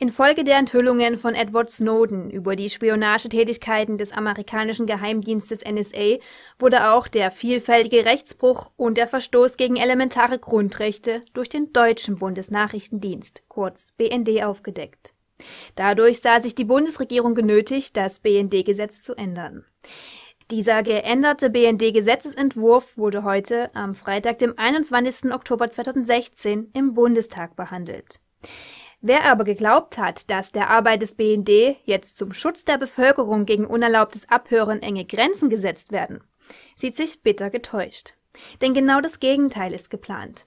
Infolge der Enthüllungen von Edward Snowden über die Spionagetätigkeiten des amerikanischen Geheimdienstes NSA wurde auch der vielfältige Rechtsbruch und der Verstoß gegen elementare Grundrechte durch den deutschen Bundesnachrichtendienst kurz BND aufgedeckt. Dadurch sah sich die Bundesregierung genötigt, das BND-Gesetz zu ändern. Dieser geänderte BND-Gesetzesentwurf wurde heute am Freitag, dem 21. Oktober 2016, im Bundestag behandelt. Wer aber geglaubt hat, dass der Arbeit des BND jetzt zum Schutz der Bevölkerung gegen unerlaubtes Abhören enge Grenzen gesetzt werden, sieht sich bitter getäuscht. Denn genau das Gegenteil ist geplant.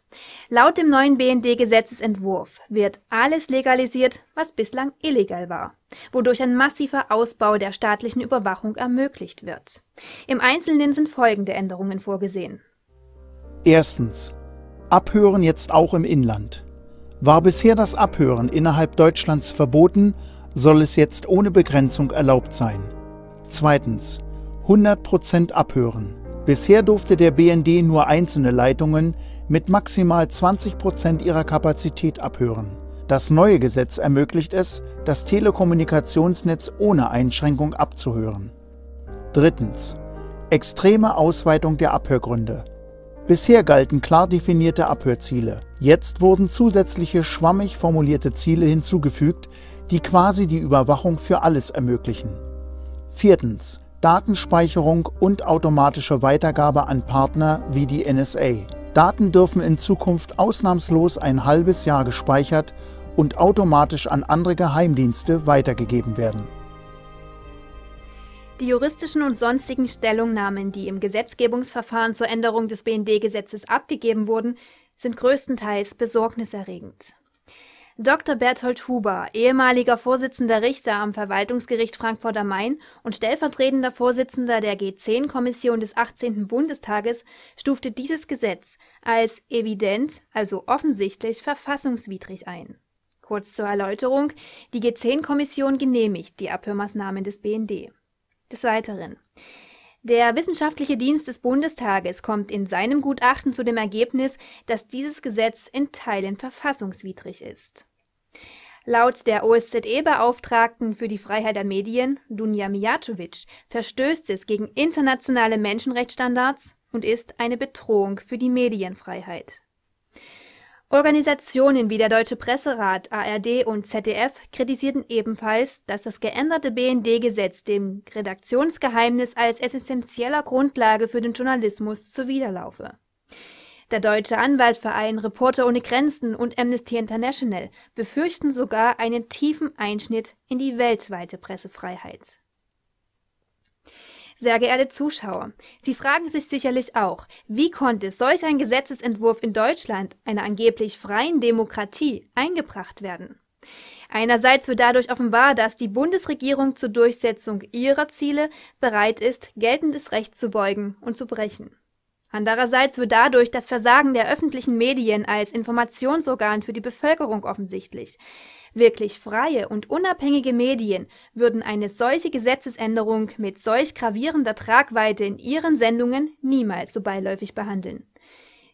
Laut dem neuen BND-Gesetzesentwurf wird alles legalisiert, was bislang illegal war, wodurch ein massiver Ausbau der staatlichen Überwachung ermöglicht wird. Im Einzelnen sind folgende Änderungen vorgesehen. Erstens. Abhören jetzt auch im Inland. War bisher das Abhören innerhalb Deutschlands verboten, soll es jetzt ohne Begrenzung erlaubt sein. Zweitens. 100% abhören. Bisher durfte der BND nur einzelne Leitungen mit maximal 20% ihrer Kapazität abhören. Das neue Gesetz ermöglicht es, das Telekommunikationsnetz ohne Einschränkung abzuhören. Drittens. Extreme Ausweitung der Abhörgründe. Bisher galten klar definierte Abhörziele. Jetzt wurden zusätzliche schwammig formulierte Ziele hinzugefügt, die quasi die Überwachung für alles ermöglichen. Viertens. Datenspeicherung und automatische Weitergabe an Partner wie die NSA. Daten dürfen in Zukunft ausnahmslos ein halbes Jahr gespeichert und automatisch an andere Geheimdienste weitergegeben werden. Die juristischen und sonstigen Stellungnahmen, die im Gesetzgebungsverfahren zur Änderung des BND-Gesetzes abgegeben wurden, sind größtenteils besorgniserregend. Dr. Berthold Huber, ehemaliger Vorsitzender Richter am Verwaltungsgericht Frankfurt am Main und stellvertretender Vorsitzender der G10-Kommission des 18. Bundestages, stufte dieses Gesetz als evident, also offensichtlich verfassungswidrig ein. Kurz zur Erläuterung, die G10-Kommission genehmigt die Abhörmaßnahmen des BND. Des Weiteren. Der Wissenschaftliche Dienst des Bundestages kommt in seinem Gutachten zu dem Ergebnis, dass dieses Gesetz in Teilen verfassungswidrig ist. Laut der OSZE-Beauftragten für die Freiheit der Medien, Dunja Mijatovic, verstößt es gegen internationale Menschenrechtsstandards und ist eine Bedrohung für die Medienfreiheit Organisationen wie der Deutsche Presserat, ARD und ZDF kritisierten ebenfalls, dass das geänderte BND-Gesetz dem Redaktionsgeheimnis als essenzieller Grundlage für den Journalismus zuwiderlaufe. Der Deutsche Anwaltverein, Reporter ohne Grenzen und Amnesty International befürchten sogar einen tiefen Einschnitt in die weltweite Pressefreiheit sehr geehrte Zuschauer, Sie fragen sich sicherlich auch, wie konnte solch ein Gesetzesentwurf in Deutschland, einer angeblich freien Demokratie, eingebracht werden? Einerseits wird dadurch offenbar, dass die Bundesregierung zur Durchsetzung ihrer Ziele bereit ist, geltendes Recht zu beugen und zu brechen Andererseits wird dadurch das Versagen der öffentlichen Medien als Informationsorgan für die Bevölkerung offensichtlich. Wirklich freie und unabhängige Medien würden eine solche Gesetzesänderung mit solch gravierender Tragweite in ihren Sendungen niemals so beiläufig behandeln.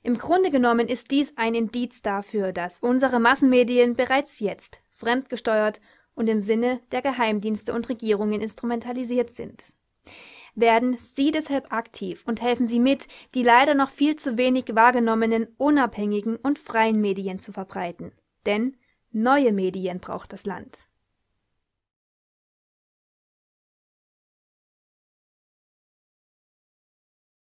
Im Grunde genommen ist dies ein Indiz dafür, dass unsere Massenmedien bereits jetzt fremdgesteuert und im Sinne der Geheimdienste und Regierungen instrumentalisiert sind werden Sie deshalb aktiv und helfen Sie mit, die leider noch viel zu wenig wahrgenommenen unabhängigen und freien Medien zu verbreiten. Denn neue Medien braucht das Land